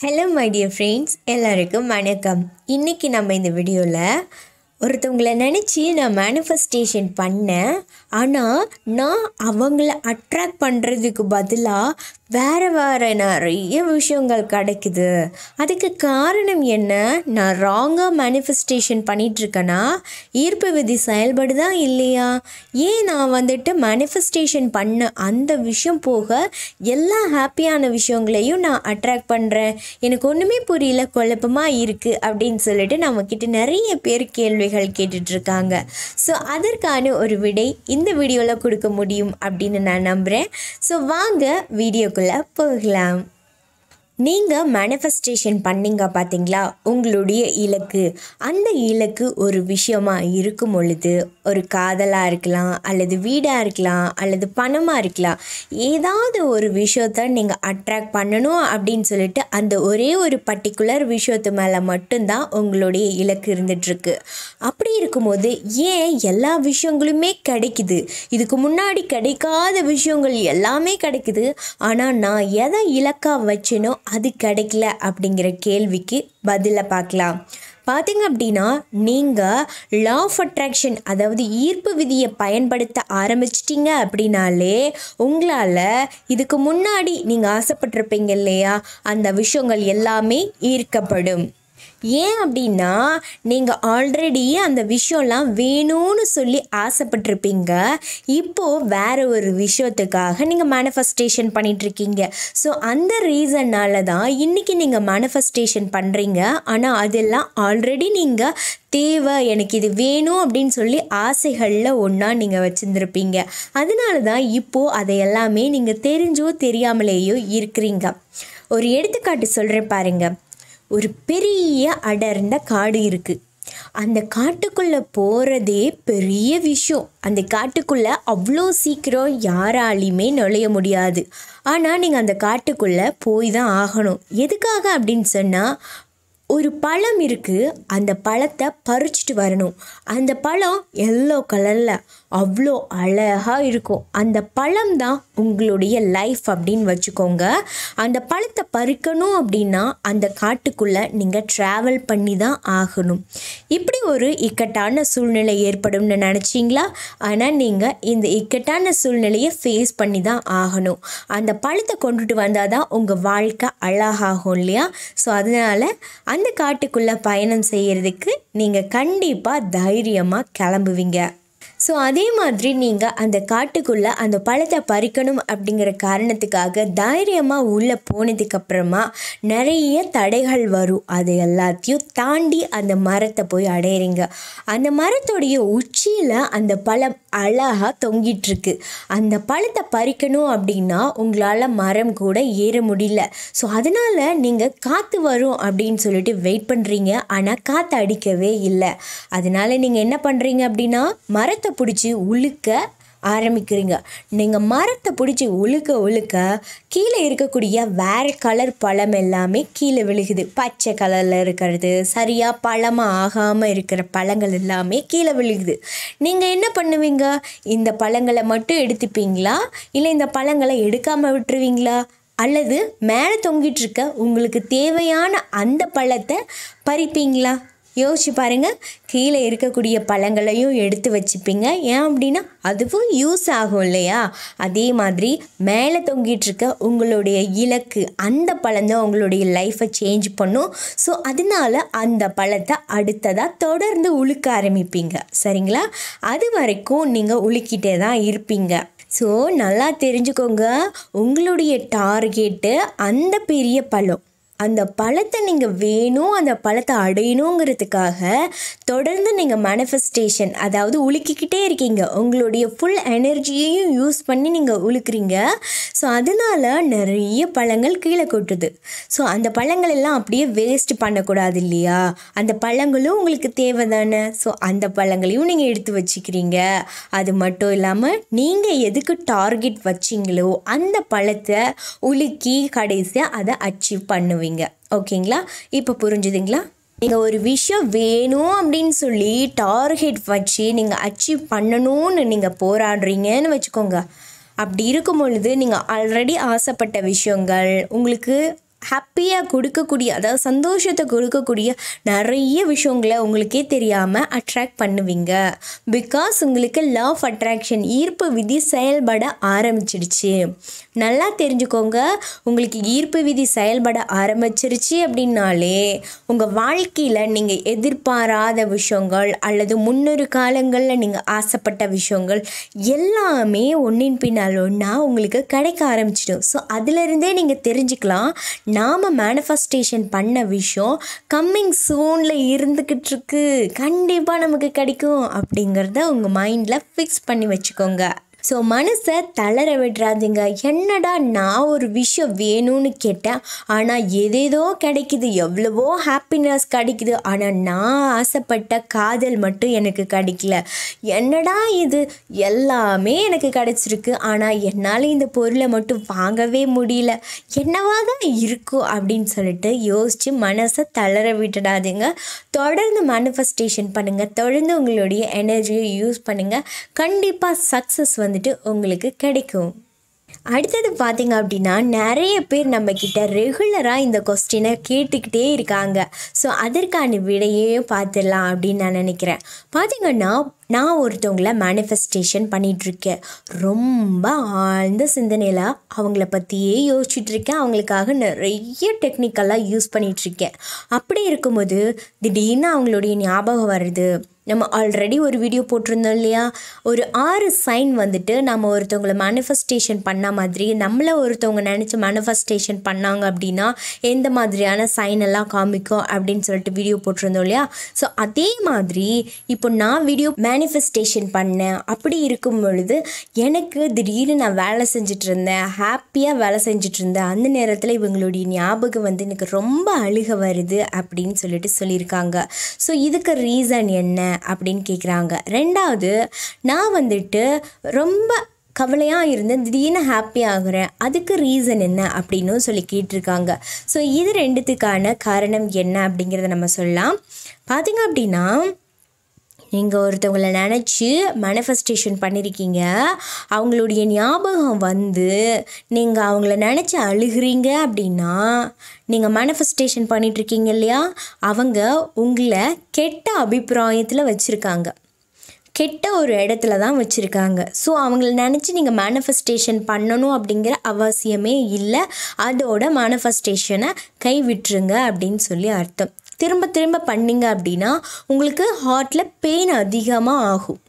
hello my dear friends எல்லாருக்கும் வணக்கம் இன்றைக்கி நம்ம இந்த வீடியோவில் ஒருத்தவங்கள நினச்சி நான் மேனிஃபெஸ்டேஷன் பண்ணேன் ஆனால் நான் அவங்கள அட்ராக்ட் பண்ணுறதுக்கு பதிலாக வேறு வேறு நிறைய விஷயங்கள் கிடைக்குது அதுக்கு காரணம் என்ன நான் ராங்காக மேனிஃபெஸ்டேஷன் பண்ணிகிட்ருக்கேன்னா ஈர்ப்பு விதி செயல்படுதா இல்லையா ஏன் நான் வந்துட்டு மேனிஃபெஸ்டேஷன் பண்ண அந்த விஷயம் போக எல்லா ஹாப்பியான விஷயங்களையும் நான் அட்ராக்ட் பண்ணுறேன் எனக்கு ஒன்றுமே புரியல குழப்பமாக இருக்குது அப்படின்னு சொல்லிட்டு நம்மக்கிட்ட நிறைய பேர் கேள்வி கேள்விகள் கேட்டுட்ருக்காங்க ஸோ அதற்கான ஒரு விடை இந்த வீடியோவில் கொடுக்க முடியும் அப்படின்னு நான் நம்புகிறேன் ஸோ வாங்க வீடியோக்குள்ளே போகலாம் நீங்கள் மேனிஃபெஸ்டேஷன் பண்ணிங்க பார்த்தீங்களா உங்களுடைய இலக்கு அந்த இலக்கு ஒரு விஷயமாக இருக்கும் பொழுது ஒரு காதலாக இருக்கலாம் அல்லது வீடாக இருக்கலாம் அல்லது பணமாக இருக்கலாம் ஏதாவது ஒரு விஷயத்த நீங்கள் அட்ராக்ட் பண்ணணும் அப்படின்னு சொல்லிட்டு அந்த ஒரே ஒரு பர்டிகுலர் விஷயத்து மேலே மட்டும்தான் உங்களுடைய இலக்கு இருந்துகிட்ருக்கு அப்படி இருக்கும்போது ஏன் எல்லா விஷயங்களுமே கிடைக்குது இதுக்கு முன்னாடி கிடைக்காத விஷயங்கள் எல்லாமே கிடைக்குது ஆனால் நான் எதை இலக்காக வச்சேனோ அது கிடைக்கல அப்படிங்கிற கேள்விக்கு பதிலை பார்க்கலாம் பார்த்தீங்க அப்படின்னா நீங்கள் லா ஆஃப் அட்ராக்ஷன் அதாவது ஈர்ப்பு விதியை பயன்படுத்த ஆரம்பிச்சிட்டிங்க அப்படின்னாலே உங்களால் இதுக்கு முன்னாடி நீங்கள் ஆசைப்பட்டிருப்பீங்க இல்லையா அந்த விஷயங்கள் எல்லாமே ஈர்க்கப்படும் ஏன் அப்படின்னா நீங்கள் ஆல்ரெடி அந்த விஷயம்லாம் வேணும்னு சொல்லி ஆசைப்பட்டிருப்பீங்க இப்போது வேறு ஒரு விஷயத்துக்காக நீங்கள் மேனிஃபெஸ்டேஷன் பண்ணிகிட்ருக்கீங்க ஸோ அந்த ரீசன்னால் தான் இன்றைக்கி நீங்கள் மேனிஃபெஸ்டேஷன் பண்ணுறீங்க ஆனால் அதெல்லாம் ஆல்ரெடி நீங்கள் தேவை எனக்கு இது வேணும் அப்படின்னு சொல்லி ஆசைகளில் ஒன்றா நீங்கள் வச்சுருந்துருப்பீங்க அதனால தான் இப்போது அதை எல்லாமே நீங்கள் தெரிஞ்சோ தெரியாமலேயோ இருக்கிறீங்க ஒரு எடுத்துக்காட்டு சொல்கிறேன் பாருங்கள் ஒரு பெரிய அடர்ந்த காடு இருக்குது அந்த காட்டுக்குள்ளே போகிறதே பெரிய விஷயம் அந்த காட்டுக்குள்ளே அவ்வளோ சீக்கிரம் யாராலையுமே நுழைய முடியாது ஆனால் நீங்கள் அந்த காட்டுக்குள்ளே போய் தான் ஆகணும் எதுக்காக அப்படின்னு சொன்னால் ஒரு பழம் இருக்குது அந்த பழத்தை பறிச்சிட்டு வரணும் அந்த பழம் எல்லோ கலரில் அவ்வளோ அழகாக இருக்கும் அந்த பழம் தான் உங்களுடைய லைஃப் அப்படின்னு வச்சுக்கோங்க அந்த பழத்தை பறிக்கணும் அப்படின்னா அந்த காட்டுக்குள்ளே நீங்கள் ட்ராவல் பண்ணி தான் ஆகணும் இப்படி ஒரு இக்கட்டான சூழ்நிலை ஏற்படும்னு நினச்சிங்களா ஆனால் நீங்கள் இந்த இக்கட்டான சூழ்நிலையை ஃபேஸ் பண்ணி தான் ஆகணும் அந்த பழத்தை கொண்டுட்டு வந்தால் தான் உங்கள் வாழ்க்கை அழகாகும் இல்லையா ஸோ அதனால் அந்த காட்டுக்குள்ளே பயணம் செய்கிறதுக்கு நீங்கள் கண்டிப்பாக தைரியமாக கிளம்புவீங்க ஸோ அதே மாதிரி நீங்கள் அந்த காட்டுக்குள்ளே அந்த பழத்தை பறிக்கணும் அப்படிங்கிற காரணத்துக்காக தைரியமாக உள்ளே போனதுக்கப்புறமா நிறைய தடைகள் வரும் அது எல்லாத்தையும் தாண்டி அந்த மரத்தை போய் அடையிறீங்க அந்த மரத்துடைய உச்சியில் அந்த பழம் அழகாக தொங்கிட்டுருக்கு அந்த பழத்தை பறிக்கணும் அப்படின்னா உங்களால் மரம் கூட ஏற முடியல ஸோ அதனால் நீங்கள் காற்று வரும் அப்படின்னு சொல்லிட்டு வெயிட் பண்ணுறீங்க ஆனால் காற்று அடிக்கவே இல்லை அதனால் நீங்கள் என்ன பண்ணுறீங்க அப்படின்னா மரத்தை பிடிச்சி உழுக்க ஆரம்பிக்கிறீங்க நீங்கள் மரத்தை பிடிச்சி உழுக்க உழுக்க கீழே இருக்கக்கூடிய வேறு கலர் பழம் எல்லாமே கீழே விழுகுது பச்சை கலரில் இருக்கிறது சரியாக பழமாக ஆகாமல் இருக்கிற பழங்கள் எல்லாமே கீழே விழுகுது நீங்கள் என்ன பண்ணுவீங்க இந்த பழங்களை மட்டும் எடுத்துப்பீங்களா இல்லை இந்த பழங்களை எடுக்காமல் விட்டுருவீங்களா அல்லது மேலே தொங்கிட்டு இருக்க உங்களுக்கு தேவையான அந்த பழத்தை பறிப்பீங்களா யோசிச்சு பாருங்கள் கீழே இருக்கக்கூடிய பழங்களையும் எடுத்து வச்சுப்பீங்க ஏன் அப்படின்னா அதுவும் யூஸ் ஆகும் இல்லையா அதே மாதிரி மேலே தொங்கிட்டுருக்க உங்களுடைய இலக்கு அந்த பழந்தான் உங்களுடைய லைஃப்பை சேஞ்ச் பண்ணும் ஸோ அதனால் அந்த பழத்தை அடுத்ததாக தொடர்ந்து உழுக்க ஆரம்பிப்பீங்க சரிங்களா அது வரைக்கும் நீங்கள் உழுக்கிட்டே தான் இருப்பீங்க ஸோ நல்லா தெரிஞ்சுக்கோங்க உங்களுடைய டார்கெட்டு அந்த பெரிய பழம் அந்த பழத்தை நீங்கள் வேணும் அந்த பழத்தை அடையணுங்கிறதுக்காக தொடர்ந்து நீங்கள் மேனிஃபெஸ்டேஷன் அதாவது உலுக்கிக்கிட்டே இருக்கீங்க உங்களுடைய ஃபுல் எனர்ஜியையும் யூஸ் பண்ணி நீங்கள் உழுக்குறீங்க ஸோ அதனால் நிறைய பழங்கள் கீழே கொட்டுது ஸோ அந்த பழங்கள் எல்லாம் அப்படியே வேஸ்ட் பண்ணக்கூடாது இல்லையா அந்த பழங்களும் உங்களுக்கு தேவை தானே ஸோ அந்த பழங்களையும் நீங்கள் எடுத்து வச்சுக்கிறீங்க அது மட்டும் இல்லாமல் நீங்கள் எதுக்கு டார்கெட் வச்சிங்களோ அந்த பழத்தை உலுக்கி கடைசியாக அதை அச்சீவ் பண்ணுவீங்க பண்ணுவீங்க ஓகேங்களா இப்போ புரிஞ்சுதுங்களா நீங்கள் ஒரு விஷயம் வேணும் அப்படின்னு சொல்லி டார்கெட் வச்சு நீங்கள் அச்சீவ் பண்ணணும்னு நீங்கள் போராடுறீங்கன்னு வச்சுக்கோங்க அப்படி இருக்கும் பொழுது நீங்கள் ஆல்ரெடி ஆசைப்பட்ட விஷயங்கள் உங்களுக்கு ஹாப்பியாக கொடுக்கக்கூடிய அதாவது சந்தோஷத்தை கொடுக்கக்கூடிய நிறைய விஷயங்களை உங்களுக்கே தெரியாமல் அட்ராக்ட் பண்ணுவீங்க பிகாஸ் உங்களுக்கு லவ் அட்ராக்ஷன் ஈர்ப்பு விதி செயல்பட ஆரம்பிச்சிடுச்சு நல்லா தெரிஞ்சுக்கோங்க உங்களுக்கு ஈர்ப்பு விதி செயல்பட ஆரம்பிச்சிருச்சு அப்படின்னாலே உங்கள் வாழ்க்கையில் நீங்கள் எதிர்பாராத விஷயங்கள் அல்லது முன்னொரு காலங்களில் நீங்கள் ஆசைப்பட்ட விஷயங்கள் எல்லாமே ஒன்றின் பின்னால் ஒன்றா உங்களுக்கு கிடைக்க ஆரம்பிச்சிடும் ஸோ அதிலிருந்தே நீங்கள் தெரிஞ்சுக்கலாம் நாம் மேனிஃபெஸ்டேஷன் பண்ண விஷயம் கம்மிங் சூனில் இருந்துக்கிட்டு இருக்கு கண்டிப்பாக நமக்கு கிடைக்கும் அப்படிங்கிறத உங்கள் மைண்டில் ஃபிக்ஸ் பண்ணி வச்சுக்கோங்க ஸோ மனசை தளர விடுறாதீங்க என்னடா நான் ஒரு விஷயம் வேணும்னு கேட்டேன் ஆனால் எதேதோ கிடைக்குது எவ்வளவோ ஹாப்பினஸ் கிடைக்குது ஆனால் நான் ஆசைப்பட்ட காதல் மட்டும் எனக்கு கிடைக்கல என்னடா இது எல்லாமே எனக்கு கிடைச்சிருக்கு ஆனால் என்னால் இந்த பொருளை மட்டும் வாங்கவே முடியல என்னவா தான் இருக்கும் அப்படின்னு சொல்லிட்டு யோசித்து மனசை தளர விட்டுடாதீங்க தொடர்ந்து மேனிஃபெஸ்டேஷன் பண்ணுங்கள் தொடர்ந்து உங்களுடைய எனர்ஜியை யூஸ் பண்ணுங்கள் கண்டிப்பாக சக்ஸஸ் வந்து வந்துட்டு உங்களுக்கு கிடைக்கும் அடுத்தது பார்த்திங்க அப்படின்னா நிறைய பேர் நம்மக்கிட்ட ரெகுலராக இந்த கொஸ்டினை கேட்டுக்கிட்டே இருக்காங்க ஸோ அதற்கான விடையே பார்த்துடலாம் அப்படின்னு நான் நினைக்கிறேன் பார்த்திங்கன்னா நான் ஒருத்தவங்கள மேனிஃபெஸ்டேஷன் பண்ணிகிட்ருக்கேன் ரொம்ப ஆழ்ந்த சிந்தனையில் அவங்கள பற்றியே யோசிச்சுட்ருக்கேன் அவங்களுக்காக நிறைய டெக்னிக்கெல்லாம் யூஸ் பண்ணிகிட்ருக்கேன் அப்படி இருக்கும்போது திடீர்னு அவங்களுடைய ஞாபகம் வருது நம்ம ஆல்ரெடி ஒரு வீடியோ போட்டிருந்தோம் இல்லையா ஒரு ஆறு சைன் வந்துட்டு நம்ம ஒருத்தவங்களை மேனிஃபெஸ்டேஷன் பண்ண மாதிரி நம்மளை ஒருத்தவங்க நினச்சி மேனிஃபெஸ்டேஷன் பண்ணாங்க அப்படின்னா எந்த மாதிரியான சைன் எல்லாம் காமிக்கும் அப்படின்னு சொல்லிட்டு வீடியோ போட்டிருந்தோம் இல்லையா ஸோ அதே மாதிரி இப்போ நான் வீடியோ மே மேனிஃபெஸ்டேஷன் பண்ணேன் அப்படி இருக்கும் பொழுது எனக்கு திடீர்னு நான் வேலை செஞ்சுட்டு இருந்தேன் ஹாப்பியாக வேலை செஞ்சுட்டு இருந்தேன் அந்த நேரத்தில் இவங்களுடைய ஞாபகம் வந்து எனக்கு ரொம்ப அழுக வருது அப்படின்னு சொல்லிட்டு சொல்லியிருக்காங்க ஸோ இதுக்கு ரீசன் என்ன அப்படின்னு கேட்குறாங்க ரெண்டாவது நான் வந்துட்டு ரொம்ப கவலையாக இருந்து திடீர்னு ஹாப்பி ஆகுறேன் அதுக்கு ரீசன் என்ன அப்படின்னு சொல்லி கேட்டிருக்காங்க ஸோ இது ரெண்டுத்துக்கான காரணம் என்ன அப்படிங்கிறத நம்ம சொல்லலாம் பார்த்திங்க அப்படின்னா நீங்கள் ஒருத்தவங்களை நினச்சி மேனிஃபெஸ்டேஷன் பண்ணியிருக்கீங்க அவங்களுடைய ஞாபகம் வந்து நீங்கள் அவங்கள நினச்சி அழுகிறீங்க அப்படின்னா நீங்கள் மேனிஃபெஸ்டேஷன் பண்ணிகிட்ருக்கீங்க இல்லையா அவங்க உங்களை கெட்ட அபிப்பிராயத்தில் வச்சுருக்காங்க கெட்ட ஒரு இடத்துல தான் வச்சுருக்காங்க ஸோ அவங்கள நினச்சி நீங்கள் மேனிஃபெஸ்டேஷன் பண்ணணும் அப்படிங்கிற அவசியமே இல்லை அதோட மேனிஃபெஸ்டேஷனை கைவிட்டுருங்க அப்படின்னு சொல்லி அர்த்தம் திரும்ப திரும்ப பண்ணிங்க அப்படின்னா உங்களுக்கு ஹார்ட்டில் பெயின் அதிகமாக ஆகும்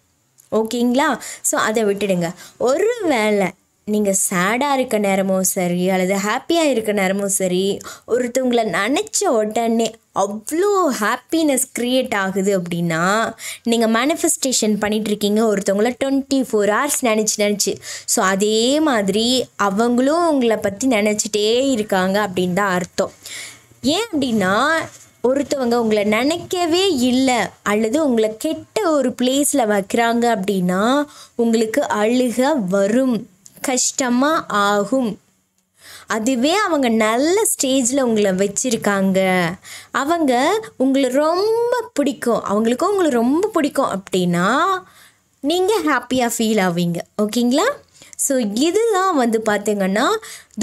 ஓகேங்களா ஸோ அதை விட்டுடுங்க ஒரு வேளை நீங்கள் சேடாக இருக்க நேரமும் சரி அல்லது ஹாப்பியாக இருக்க நேரமும் சரி ஒருத்தவங்களை நினச்ச உடனே அவ்வளோ ஹாப்பினஸ் க்ரியேட் ஆகுது அப்படின்னா நீங்கள் மேனிஃபெஸ்டேஷன் பண்ணிகிட்ருக்கீங்க ஒருத்தவங்கள டுவெண்ட்டி ஃபோர் ஹவர்ஸ் நினச்சி நினச்சி ஸோ அதே மாதிரி அவங்களும் உங்களை பற்றி நினச்சிட்டே இருக்காங்க அப்படின் தான் அர்த்தம் ஏன் அப்படின்னா ஒருத்தவங்க உங்களை நினைக்கவே இல்லை அல்லது உங்களை கெட்ட ஒரு பிளேஸில் வைக்கிறாங்க அப்படின்னா உங்களுக்கு அழுக வரும் கஷ்டமாக ஆகும் அதுவே அவங்க நல்ல ஸ்டேஜில் உங்களை வச்சுருக்காங்க அவங்க உங்களை ரொம்ப பிடிக்கும் அவங்களுக்கும் உங்களை ரொம்ப பிடிக்கும் அப்படின்னா நீங்கள் ஹாப்பியாக ஃபீல் ஆவீங்க ஓகேங்களா ஸோ இதுதான் வந்து பார்த்திங்கன்னா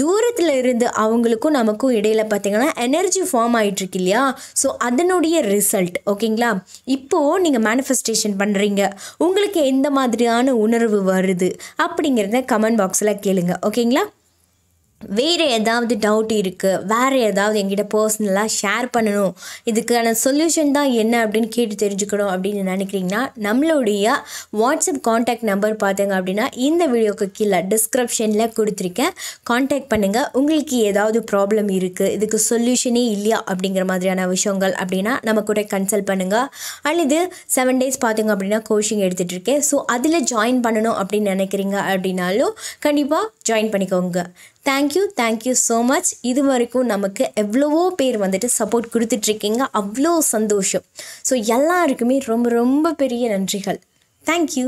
தூரத்தில் இருந்து அவங்களுக்கும் நமக்கும் இடையில் பார்த்திங்கன்னா எனர்ஜி ஃபார்ம் ஆகிட்டுருக்கு இல்லையா ஸோ அதனுடைய ரிசல்ட் ஓகேங்களா இப்போது நீங்கள் மேனிஃபெஸ்டேஷன் பண்ணுறீங்க உங்களுக்கு எந்த மாதிரியான உணர்வு வருது அப்படிங்கிறத கமெண்ட் பாக்ஸில் கேளுங்கள் ஓகேங்களா வேறு ஏதாவது டவுட் இருக்குது வேறு ஏதாவது எங்கிட்ட பர்சனலாக ஷேர் பண்ணணும் இதுக்கான சொல்யூஷன் தான் என்ன அப்படின்னு கேட்டு தெரிஞ்சுக்கணும் அப்படின்னு நினைக்கிறீங்கன்னா நம்மளுடைய வாட்ஸ்அப் காண்டாக்ட் நம்பர் பார்த்தீங்க அப்படின்னா இந்த வீடியோக்கு கீழே டிஸ்கிரிப்ஷனில் கொடுத்துருக்கேன் காண்டாக்ட் பண்ணுங்கள் உங்களுக்கு ஏதாவது ப்ராப்ளம் இருக்குது இதுக்கு சொல்யூஷனே இல்லையா அப்படிங்கிற மாதிரியான விஷயங்கள் அப்படின்னா நம்ம கூட கன்சல்ட் பண்ணுங்கள் அல்லது செவன் டேஸ் பார்த்தீங்க அப்படின்னா கோச்சிங் எடுத்துகிட்டு இருக்கேன் ஸோ அதில் ஜாயின் பண்ணணும் அப்படின்னு நினைக்கிறீங்க அப்படின்னாலும் கண்டிப்பாக ஜாயின் பண்ணிக்கோங்க தேங்க்யூ தேங்க்யூ ஸோ மச் இது வரைக்கும் நமக்கு எவ்வளவோ பேர் வந்துட்டு சப்போர்ட் கொடுத்துட்ருக்கீங்க அவ்வளோ சந்தோஷம் ஸோ எல்லாருக்குமே ரொம்ப ரொம்ப பெரிய நன்றிகள் தேங்க்யூ